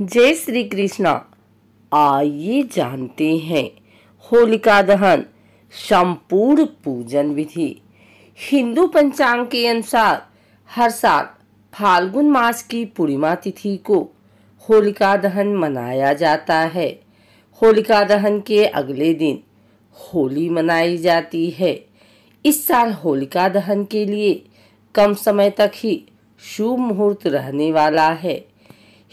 जय श्री कृष्णा आइए जानते हैं होलिका दहन संपूर्ण पूजन विधि हिंदू पंचांग के अनुसार हर साल फाल्गुन मास की पूर्णिमा तिथि को होलिका दहन मनाया जाता है होलिका दहन के अगले दिन होली मनाई जाती है इस साल होलिका दहन के लिए कम समय तक ही शुभ मुहूर्त रहने वाला है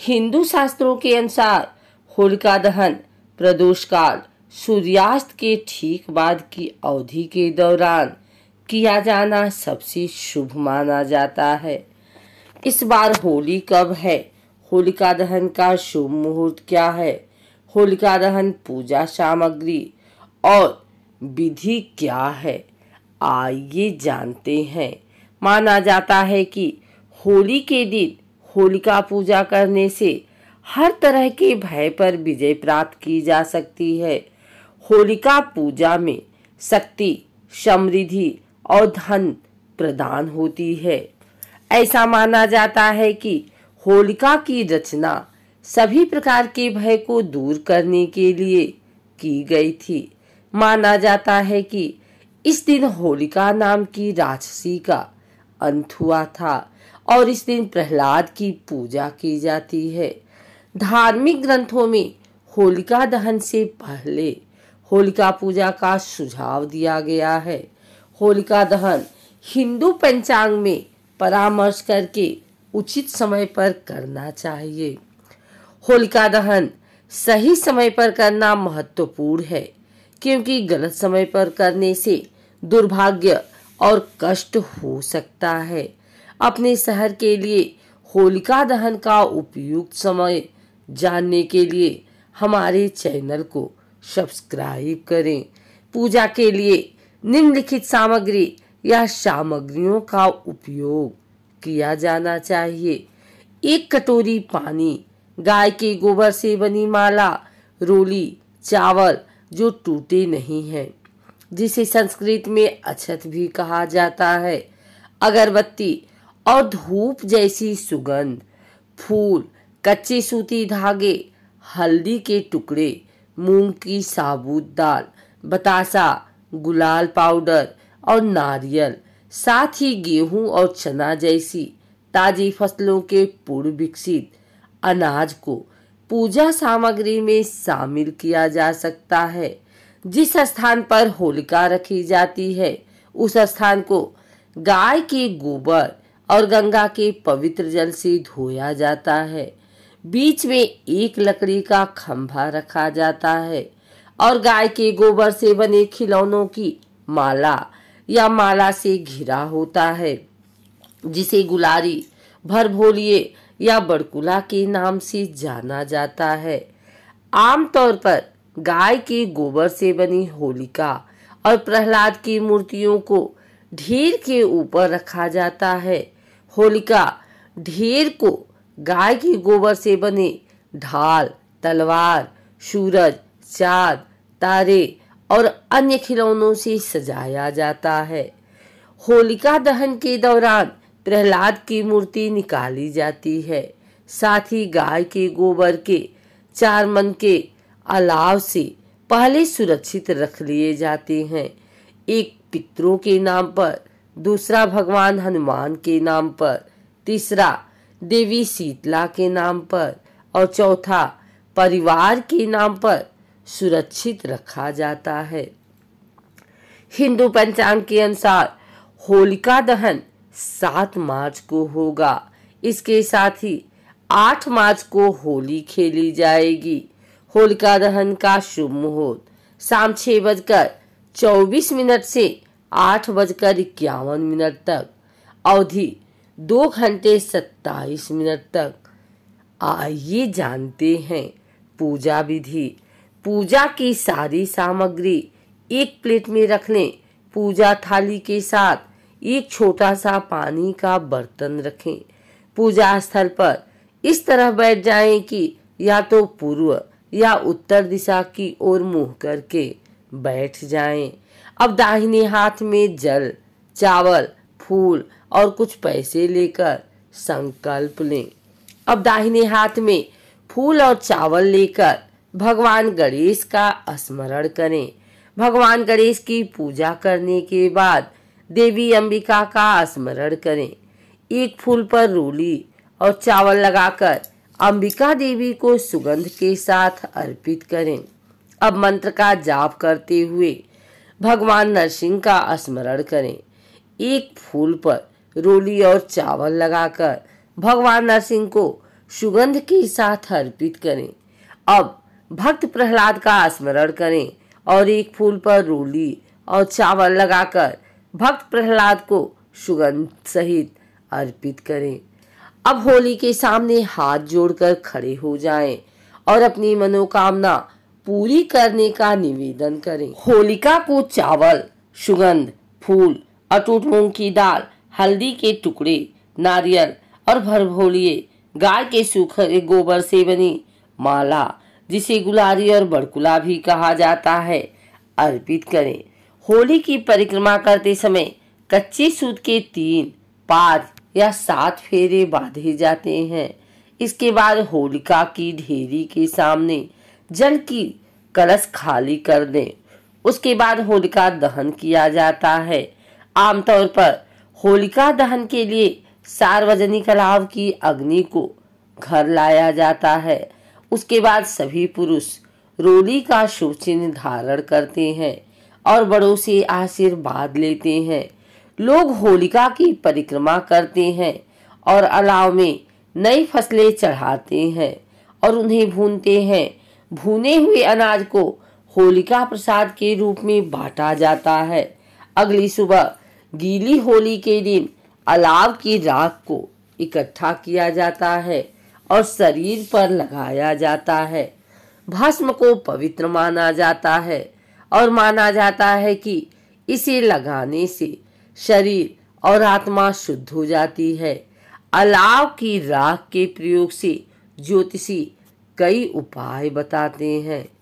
हिंदू शास्त्रों के अनुसार होलिका दहन प्रदोष काल सूर्यास्त के ठीक बाद की अवधि के दौरान किया जाना सबसे शुभ माना जाता है इस बार होली कब है होलिका दहन का शुभ मुहूर्त क्या है होलिका दहन पूजा सामग्री और विधि क्या है आइए जानते हैं माना जाता है कि होली के दिन होलिका पूजा करने से हर तरह के भय पर विजय प्राप्त की जा सकती है होलिका पूजा में शक्ति समृद्धि और धन प्रदान होती है ऐसा माना जाता है कि होलिका की रचना सभी प्रकार के भय को दूर करने के लिए की गई थी माना जाता है कि इस दिन होलिका नाम की राक्षसी का अंत हुआ था और इस दिन प्रहलाद की पूजा की जाती है धार्मिक ग्रंथों में होलिका दहन से पहले होलिका पूजा का सुझाव दिया गया है होलिका दहन हिंदू पंचांग में परामर्श करके उचित समय पर करना चाहिए होलिका दहन सही समय पर करना महत्वपूर्ण है क्योंकि गलत समय पर करने से दुर्भाग्य और कष्ट हो सकता है अपने शहर के लिए होलिका दहन का उपयुक्त समय जानने के लिए हमारे चैनल को सब्सक्राइब करें पूजा के लिए निम्नलिखित सामग्री या सामग्रियों का उपयोग किया जाना चाहिए एक कटोरी पानी गाय के गोबर से बनी माला रोली चावल जो टूटे नहीं है जिसे संस्कृत में अछत भी कहा जाता है अगरबत्ती और धूप जैसी सुगंध फूल कच्चे सूती धागे हल्दी के टुकड़े मूंग की साबुत दाल बतासा गुलाल पाउडर और नारियल साथ ही गेहूं और चना जैसी ताजी फसलों के पूर्व विकसित अनाज को पूजा सामग्री में शामिल किया जा सकता है जिस स्थान पर होलिका रखी जाती है उस स्थान को गाय के गोबर और गंगा के पवित्र जल से धोया जाता है बीच में एक लकड़ी का खंभा रखा जाता है और गाय के गोबर से बने खिलौनों की माला या माला से घिरा होता है जिसे गुलारी भरभोलिए या बड़कुला के नाम से जाना जाता है आमतौर पर गाय के गोबर से बनी होलिका और प्रहलाद की मूर्तियों को ढेर के ऊपर रखा जाता है होलिका ढेर को गाय के गोबर से बने ढाल तलवार सूरज चाँद तारे और अन्य खिलौनों से सजाया जाता है होलिका दहन के दौरान प्रहलाद की मूर्ति निकाली जाती है साथ ही गाय के गोबर के चार मन के अलाव से पहले सुरक्षित रख लिए जाते हैं एक पितरों के नाम पर दूसरा भगवान हनुमान के नाम पर तीसरा देवी शीतला के नाम पर और चौथा परिवार के नाम पर सुरक्षित रखा जाता है हिंदू पंचांग के अनुसार होलिका दहन सात मार्च को होगा इसके साथ ही आठ मार्च को होली खेली जाएगी होलिका दहन का शुभ मुहूर्त शाम छह बजकर चौबीस मिनट से आठ बजकर इक्यावन मिनट तक अवधि दो घंटे सत्ताईस मिनट तक आइए जानते हैं पूजा विधि पूजा की सारी सामग्री एक प्लेट में रख लें पूजा थाली के साथ एक छोटा सा पानी का बर्तन रखें पूजा स्थल पर इस तरह बैठ जाएं कि या तो पूर्व या उत्तर दिशा की ओर मुंह करके बैठ जाएं। अब दाहिने हाथ में जल चावल फूल और कुछ पैसे लेकर संकल्प लें अब दाहिने हाथ में फूल और चावल लेकर भगवान गणेश का स्मरण करें भगवान गणेश की पूजा करने के बाद देवी अंबिका का स्मरण करें एक फूल पर रोली और चावल लगाकर अंबिका देवी को सुगंध के साथ अर्पित करें अब मंत्र का जाप करते हुए भगवान नरसिंह का स्मरण करें एक फूल पर रोली और चावल लगाकर भगवान नरसिंह को सुगंध के साथ अर्पित करें अब भक्त प्रहलाद का स्मरण करें और एक फूल पर रोली और चावल लगाकर भक्त प्रहलाद को सुगंध सहित अर्पित करें अब होली के सामने हाथ जोड़कर खड़े हो जाएं और अपनी मनोकामना पूरी करने का निवेदन करें होलिका को चावल सुगंध फूल अटूट मूंग की दाल हल्दी के टुकड़े नारियल और भरभोलिए गाय के सूखे गोबर से बनी माला जिसे गुलारी और बड़कुला भी कहा जाता है अर्पित करें होली की परिक्रमा करते समय कच्चे सूत के तीन पाँच या सात फेरे बांधे जाते हैं इसके बाद होलिका की ढेरी के सामने जल की कलश खाली कर दें उसके बाद होलिका दहन किया जाता है आमतौर पर होलिका दहन के लिए सार्वजनिक अलाव की अग्नि को घर लाया जाता है उसके बाद सभी पुरुष रोली का शुभ चिन्ह धारण करते हैं और बड़ों से आशीर्वाद लेते हैं लोग होलिका की परिक्रमा करते हैं और अलाव में नई फसलें चढ़ाते हैं और उन्हें भूनते हैं भुने हुए अनाज को होलिका प्रसाद के रूप में बांटा जाता है अगली सुबह गीली होली के दिन अलाव की राख को इकट्ठा किया जाता है और शरीर पर लगाया जाता है भस्म को पवित्र माना जाता है और माना जाता है कि इसे लगाने से शरीर और आत्मा शुद्ध हो जाती है अलाव की राख के प्रयोग से ज्योतिषी कई उपाय बताते हैं